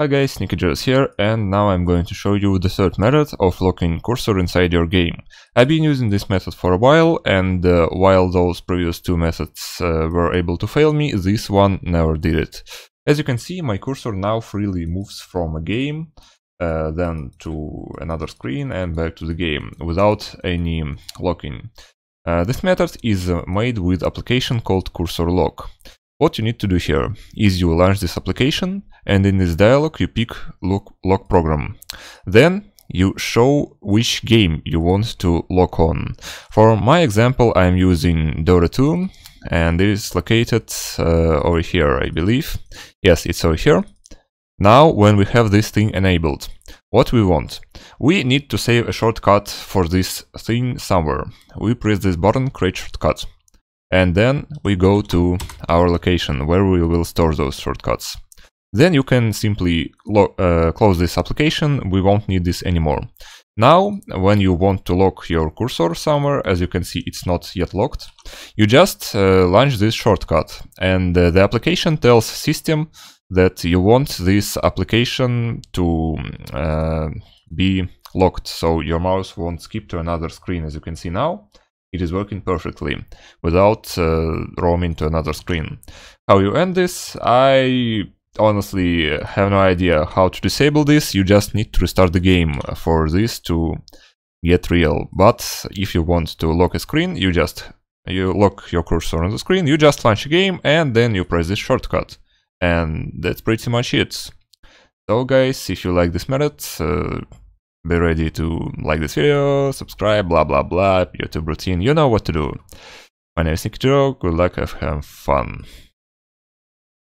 Hi guys, NikiJS here, and now I'm going to show you the third method of locking cursor inside your game. I've been using this method for a while, and uh, while those previous two methods uh, were able to fail me, this one never did it. As you can see, my cursor now freely moves from a game, uh, then to another screen and back to the game, without any locking. Uh, this method is made with application called cursor lock. What you need to do here is you launch this application and in this dialog you pick lock, program. Then you show which game you want to lock on. For my example I'm using Dota 2 and it is located uh, over here I believe. Yes, it's over here. Now when we have this thing enabled, what we want? We need to save a shortcut for this thing somewhere. We press this button create shortcut. And then we go to our location where we will store those shortcuts. Then you can simply uh, close this application, we won't need this anymore. Now, when you want to lock your cursor somewhere, as you can see it's not yet locked, you just uh, launch this shortcut and uh, the application tells system that you want this application to uh, be locked, so your mouse won't skip to another screen as you can see now it is working perfectly without uh, roaming to another screen. How you end this, I honestly have no idea how to disable this, you just need to restart the game for this to get real. But if you want to lock a screen, you just you lock your cursor on the screen, you just launch a game and then you press this shortcut. And that's pretty much it. So guys, if you like this method, uh, be ready to like this video, subscribe, blah blah blah, YouTube routine, you know what to do. My name is Nick Joe, good luck, have fun.